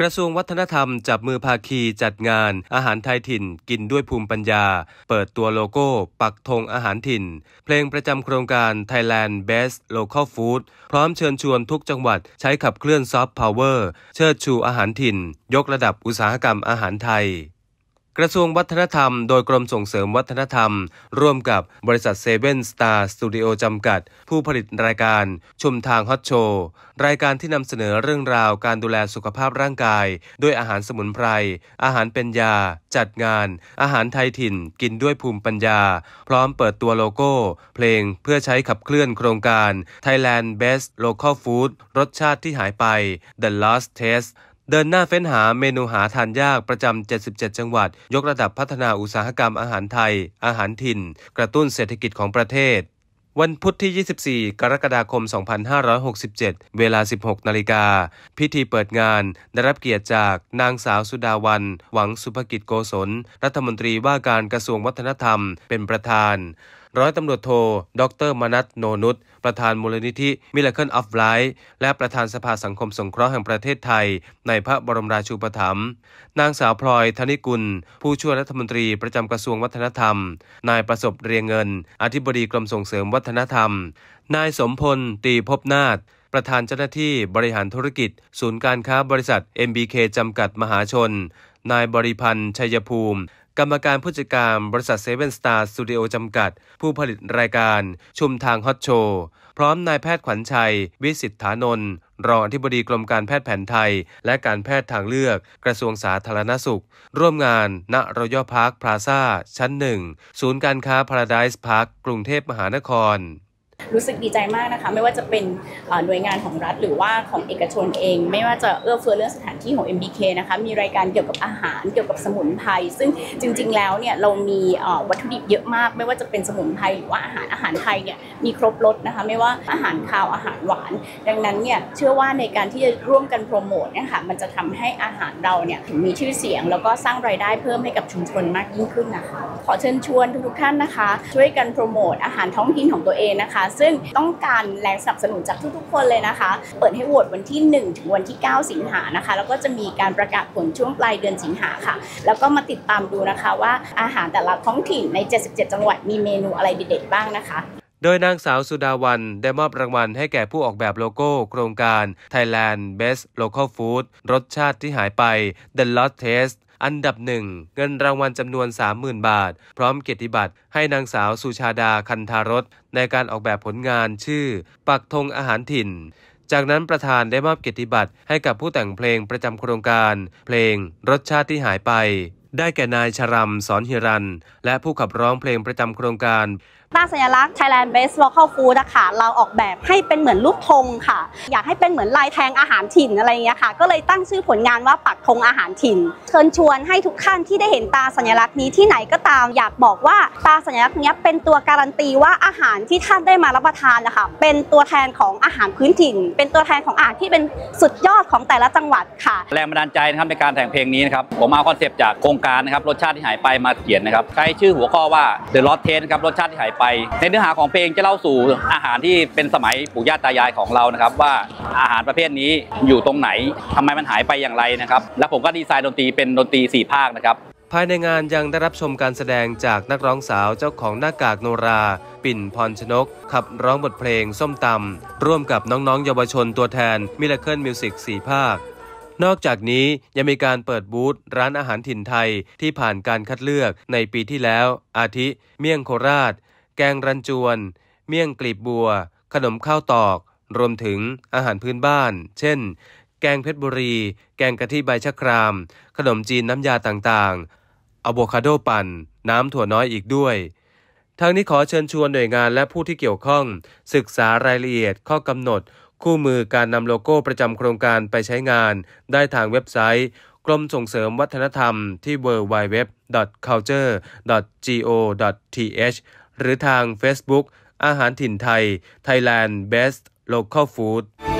กระทรวงวัฒนธรรมจับมือภาคีจัดงานอาหารไทยถิ่นกินด้วยภูมิปัญญา เปิดตัวโลโก้ปักธงอาหารถิ่น เพลงประจำโครงการ Thailand Best Local Food พร้อมเชิญชวนทุกจังหวัดใช้ขับเคลื่อนซอฟต์พาวเวอร์เชิดชูอาหารถิ่น ยกระดับอุตสาหกรรมอาหารไทยกระทรวงวัฒนธรรมโดยกรมส่งเสริมวัฒนธรรม ร่วมกับบริษัทเซเว่นสตาร์สตูดิโอจำกัด ผู้ผลิตรายการ ชุมทางฮอตโชว์รายการที่นำเสนอเรื่องราวการดูแลสุขภาพร่างกาย ด้วยอาหารสมุนไพร อาหารเป็นยา จัดงาน อาหารไทยถิ่น กินด้วยภูมิปัญญา พร้อมเปิดตัวโลโก้ เพลงเพื่อใช้ขับเคลื่อนโครงการ Thailand Best Local Food รสชาติที่หายไป The Lost Taste เดินหน้าเฟ้นหาเมนูหาทานยากประจำ 77 จังหวัด ยกระดับพัฒนาอุตสาหกรรมอาหารไทย อาหารถิ่น กระตุ้นเศรษฐกิจของประเทศ วันพุธที่ 24 กรกฎาคม 2567 เวลา 16 นาฬิกา พิธีเปิดงานได้รับเกียรติจากนางสาวสุดาวัน หวังสุภกิจโกศล รัฐมนตรีว่าการกระทรวงวัฒนธรรมเป็นประธานร้อยตำรวจโท ดรมนัทโนนุช ประธานมูลนิธิมิลเคิลออฟไลท์และประธานสภาสังคมสงเคราะห์แห่งประเทศไทย ในพระบรมราชูปถัมภ์ นางสาวพลอยธนิกุล ผู้ช่วยรัฐมนตรี ประจำกระทรวงวัฒนธรรม นายประสบเรียงเงิน อธิบดีกรมส่งเสริมวัฒนธรรม นายสมพลตีพบนาฏประธานเจ้าหน้าที่บริหารธุรกิจ ศูนย์การค้าบริษัท MBK จำกัดมหาชน นายบริพันธ์ชัยภูมิกรรมการผู้จัดการบริษัทเซเว่นสตาร์สตูดิโอจำกัด ผู้ผลิตรายการ ชุมทางฮอตโชว์พร้อมนายแพทย์ขวัญชัยวิสิทธานนท์รองอธิบดีกรมการแพทย์แผนไทย และการแพทย์ทางเลือกกระทรวงสาธารณสุข ร่วมงานณรอยพาร์คพลาซ่า ชั้นหนึ่ง ศูนย์การค้าพาราไดส์พาร์คกรุงเทพมหานครรู้สึกดีใจมากนะคะไม่ว่าจะเป็นหน่วยงานของรัฐ หรือว่าของเอกชนเอง ไม่ว่าจะเอื้อเฟื้อเรื่องสถานที่ของ MBK นะคะมีรายการเกี่ยวกับอาหารเกี่ยวกับสมุนไพรซึ่งจริงๆ แล้วเนี่ยเรามีวัตถุดิบเยอะมาก ไม่ว่าจะเป็นสมุนไพรหรือว่าอาหารอาหารไทยเนี่ยมีครบรสนะคะไม่ว่าอาหารคาวอาหารหวาน ดังนั้นเนี่ยเชื่อว่าในการที่จะร่วมกันโปรโมทเนี่ยค่ะมันจะทำให้อาหารเราเนี่ยมีชื่อเสียง แล้วก็สร้างรายได้เพิ่มให้กับชุมชนมากยิ่งขึ้นนะคะขอเชิญชวนทุกๆท่านนะคะ ช่วยกันโปรโมทอาหารท้องถิ่นของตัวเองนะคะซึ่งต้องการแรงสนับสนุนจากทุก ๆ คนเลยนะคะ เปิดให้โหวตวันที่ 1 ถึงวันที่ 9 สิงหานะคะ แล้วก็จะมีการประกาศผลช่วงปลายเดือนสิงหาค่ะ แล้วก็มาติดตามดูนะคะว่าอาหารแต่ละท้องถิ่นใน 77 จังหวัดมีเมนูอะไรเด็ดๆบ้างนะคะ โดยนางสาวสุดาวันได้มอบรางวัลให้แก่ผู้ออกแบบโลโก้ โครงการ Thailand Best Local Food รสชาติที่หายไป The Lost Taste อันดับหนึ่งเงินรางวัลจำนวน 30,000 บาท พร้อมเกียรติบัตรให้นางสาว สุชาดาคันธารสในการออกแบบผลงานชื่อ ปักธงอาหารถิ่น จากนั้นประธานได้มอบเกียรติบัตรให้กับผู้แต่งเพลงประจำโครงการ เพลง รสชาติที่หายไป ได้แก่นายชรัม สอนฮิรัน และผู้ขับร้องเพลงประจำโครงการตราสัญลักษณ์ Thailand Best Local Food นะคะเราออกแบบให้เป็นเหมือนลูกธงค่ะ อยากให้เป็นเหมือนลายแทงอาหารถิ่นอะไรเงี้ยค่ะก็เลยตั้งชื่อผลงานว่าปักธงอาหารถิ่นเชิญชวนให้ทุกท่านที่ได้เห็นตาสัญลักษณ์นี้ที่ไหนก็ตาม อยากบอกว่าตาสัญลักษณ์นี้เป็นตัวการันตีว่าอาหารที่ท่านได้มารับประทานนะคะเป็นตัวแทนของอาหารพื้นถิ่น เป็นตัวแทนของอาหารที่เป็นสุดยอดของแต่ละจังหวัดค่ะแรงบันดาลใจนะครับในการแต่งเพลงนี้นะครับผมเอาคอนเซปต์จากโครงการนะครับรสชาติที่หายไปมาเขียนนะครับใช้ชื่อหัวข้อว่า The Lost Taste นะครับรสชาติที่หายไปไปในเนื้อหาของเพลงจะเล่าสู่อาหารที่เป็นสมัยปู่ย่าตายายของเรานะครับว่าอาหารประเภทนี้อยู่ตรงไหน ทำไมมันหายไปอย่างไรนะครับ และผมก็ดีไซน์ดนตรีเป็นดนตรี4ภาคนะครับภายในงานยังได้รับชมการแสดงจากนักร้องสาวเจ้าของหน้ากากโนรา ปิ่น พรชนกขับร้องบทเพลงส้มตำร่วมกับน้องๆเยาวชนตัวแทนมิเลเคิลมิวสิกสี่ภาค นอกจากนี้ยังมีการเปิดบูธร้านอาหารถิ่นไทยที่ผ่านการคัดเลือกในปีที่แล้ว อาทิเมี่ยงโคราชแกงรันจวน เมี่ยงกลีบบัว ขนมข้าวตอก รวมถึงอาหารพื้นบ้าน เช่น แกงเพชรบุรี แกงกะทิใบชะคราม ขนมจีนน้ำยาต่างๆอะโวคาโดปั่น น้ำถั่วน้อยอีกด้วย ทางนี้ขอเชิญชวนหน่วยงานและผู้ที่เกี่ยวข้อง ศึกษารายละเอียดข้อกำหนด คู่มือการนำโลโก้ประจำโครงการไปใช้งานได้ทางเว็บไซต์กรมส่งเสริมวัฒนธรรมที่ www.culture.go.th หรือทาง Facebook อาหารถิ่นไทย Thailand Best Local Food